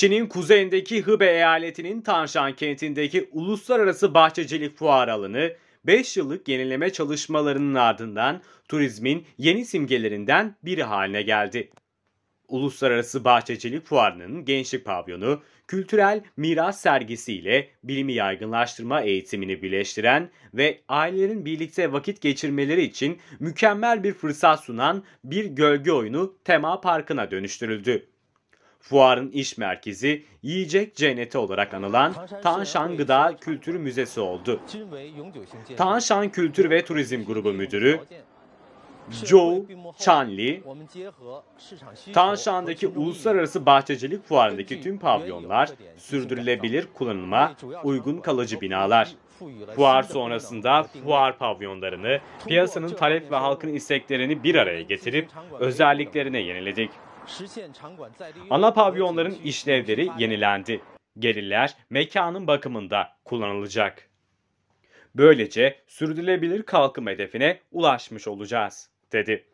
Çin'in kuzeyindeki Hıbe eyaletinin Tanshan kentindeki Uluslararası Bahçecilik Fuar alanı 5 yıllık yenileme çalışmalarının ardından turizmin yeni simgelerinden biri haline geldi. Uluslararası Bahçecilik Fuarı'nın Gençlik Pavyonu, kültürel miras sergisiyle bilimi yaygınlaştırma eğitimini birleştiren ve ailelerin birlikte vakit geçirmeleri için mükemmel bir fırsat sunan bir gölge oyunu tema parkına dönüştürüldü. Fuarın iş merkezi yiyecek cenneti olarak anılan Tanshan Gıda Kültür Müzesi oldu. Tanshan Kültür ve Turizm Grubu Müdürü Zhou Chanli, Tanshan'daki Uluslararası Bahçecilik Fuarı'ndaki tüm pavyonlar sürdürülebilir kullanıma uygun kalıcı binalar. Fuar sonrasında fuar pavyonlarını piyasanın talep ve halkın isteklerini bir araya getirip özelliklerine yeniledik. Ana pavyonların işlevleri yenilendi. Gelirler mekanın bakımında kullanılacak. Böylece sürdürülebilir kalkım hedefine ulaşmış olacağız, dedi.